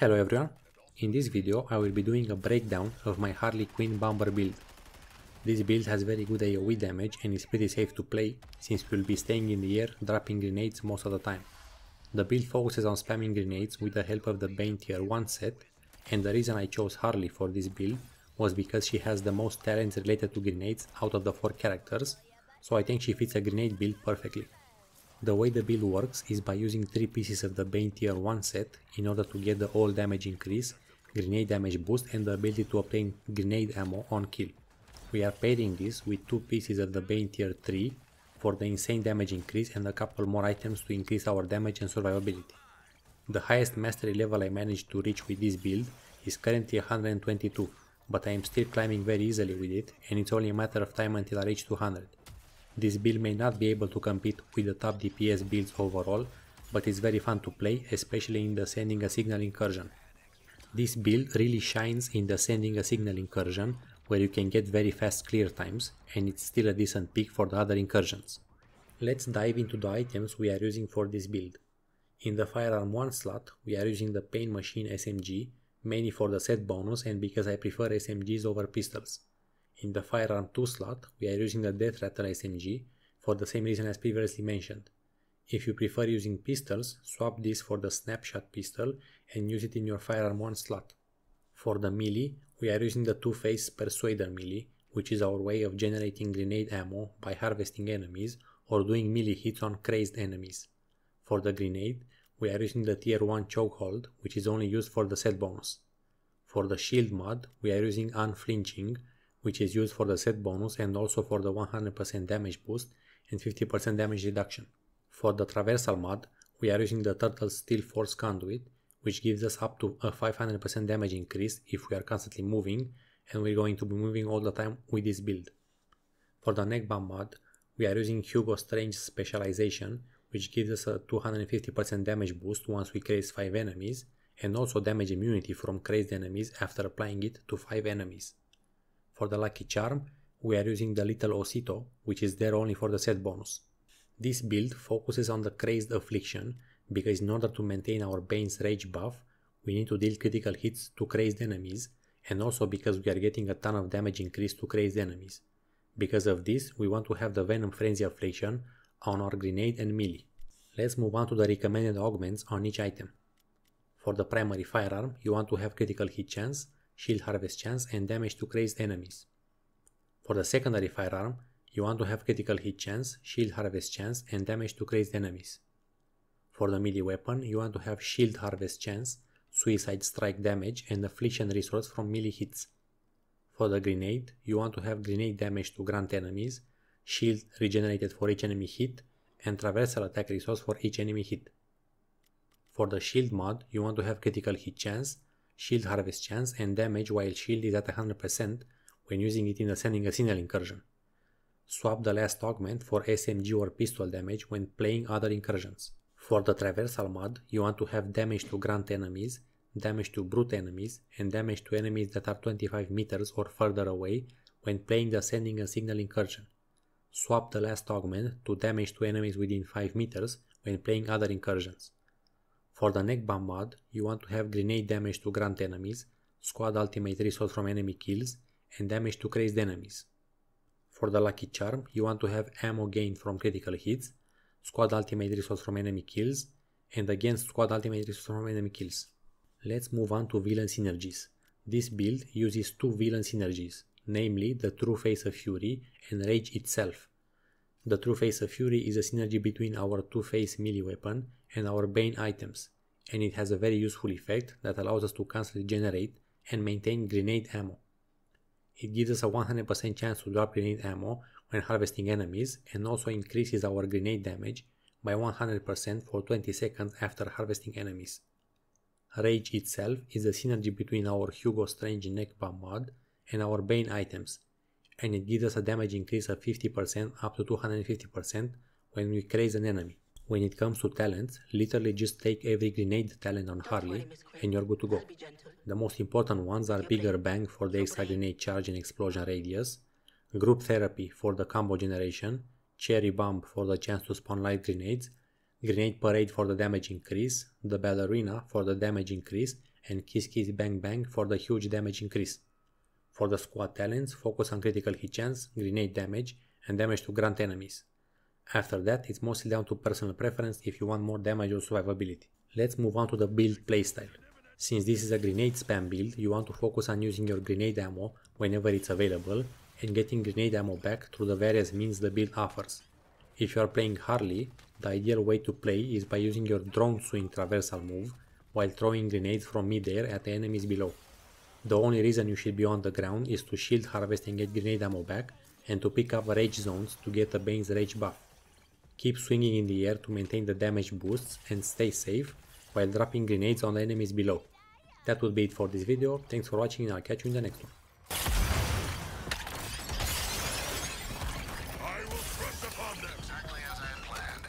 Hello everyone, in this video I will be doing a breakdown of my Harley Quinn bomber build. This build has very good AoE damage and is pretty safe to play since we'll be staying in the air dropping grenades most of the time. The build focuses on spamming grenades with the help of the Bane tier 1 set and the reason I chose Harley for this build was because she has the most talents related to grenades out of the 4 characters, so I think she fits a grenade build perfectly. The way the build works is by using 3 pieces of the Bane tier 1 set in order to get the all damage increase, grenade damage boost and the ability to obtain grenade ammo on kill. We are pairing this with 2 pieces of the Bane tier 3 for the insane damage increase and a couple more items to increase our damage and survivability. The highest mastery level I managed to reach with this build is currently 122, but I am still climbing very easily with it and it's only a matter of time until I reach 200. This build may not be able to compete with the top DPS builds overall, but it's very fun to play, especially in the sending a signal incursion. This build really shines in the sending a signal incursion, where you can get very fast clear times, and it's still a decent pick for the other incursions. Let's dive into the items we are using for this build. In the Firearm 1 slot, we are using the Pain Machine SMG, mainly for the set bonus and because I prefer SMGs over pistols in the firearm 2 slot, we are using the death rattle SMG for the same reason as previously mentioned. If you prefer using pistols, swap this for the snapshot pistol and use it in your firearm 1 slot. For the melee, we are using the two-face persuader melee, which is our way of generating grenade ammo by harvesting enemies or doing melee hits on crazed enemies. For the grenade, we are using the tier 1 chokehold, which is only used for the set bonus. For the shield mod, we are using unflinching, which is used for the set bonus and also for the 100% damage boost and 50% damage reduction. For the traversal mod, we are using the Turtle Steel Force Conduit, which gives us up to a 500% damage increase if we are constantly moving, and we're going to be moving all the time with this build. For the neckband mod, we are using Hugo Strange's specialization, which gives us a 250% damage boost once we craze 5 enemies, and also damage immunity from crazed enemies after applying it to 5 enemies. For the lucky charm, we are using the little Osito, which is there only for the set bonus. This build focuses on the crazed affliction, because in order to maintain our Bane's rage buff, we need to deal critical hits to crazed enemies, and also because we are getting a ton of damage increase to crazed enemies. Because of this, we want to have the Venom Frenzy affliction on our grenade and melee. Let's move on to the recommended augments on each item. For the primary firearm, you want to have critical hit chance, shield harvest chance and damage to crazed enemies. For the secondary firearm, you want to have critical hit chance, shield harvest chance and damage to crazed enemies. For the melee weapon, you want to have shield harvest chance, suicide strike damage and affliction resource from melee hits. For the grenade, you want to have grenade damage to grunt enemies, shield regenerated for each enemy hit, and traversal attack resource for each enemy hit. For the shield mod, you want to have critical hit chance, shield harvest chance and damage while shield is at 100% when using it in ascending a signal incursion. Swap the last augment for SMG or pistol damage when playing other incursions. For the traversal mod, you want to have damage to grunt enemies, damage to brute enemies, and damage to enemies that are 25 meters or further away when playing the ascending a signal incursion. Swap the last augment to damage to enemies within 5 meters when playing other incursions. For the neck mod, you want to have grenade damage to grunt enemies, squad ultimate resource from enemy kills, and damage to crazed enemies. For the lucky charm, you want to have ammo gain from critical hits, squad ultimate resource from enemy kills, and against squad ultimate resource from enemy kills. Let's move on to villain synergies. This build uses two villain synergies, namely the True Face of Fury and Rage itself. The true face of Fury is a synergy between our two-face melee weapon and our Bane items, and it has a very useful effect that allows us to constantly generate and maintain grenade ammo. It gives us a 100% chance to drop grenade ammo when harvesting enemies and also increases our grenade damage by 100% for 20 seconds after harvesting enemies. Rage itself is a synergy between our Hugo Strange Neck Bomb mod and our Bane items and it gives us a damage increase of 50% up to 250% when we craze an enemy. When it comes to talents, literally just take every grenade talent on Harley and you're good to go. The most important ones are bigger bang for the extra grenade charge and explosion radius, group therapy for the combo generation, cherry bomb for the chance to spawn light grenades, grenade parade for the damage increase, the ballerina for the damage increase, and kiss kiss bang bang for the huge damage increase. For the squad talents, focus on critical hit chance, grenade damage, and damage to grunt enemies. After that, it's mostly down to personal preference if you want more damage or survivability. Let's move on to the build playstyle. Since this is a grenade spam build, you want to focus on using your grenade ammo whenever it's available and getting grenade ammo back through the various means the build offers. If you are playing Harley, the ideal way to play is by using your drone swing traversal move while throwing grenades from midair at the enemies below. The only reason you should be on the ground is to shield harvest and get grenade ammo back and to pick up rage zones to get a Bane's rage buff. Keep swinging in the air to maintain the damage boosts and stay safe while dropping grenades on enemies below. That would be it for this video, thanks for watching and I'll catch you in the next one.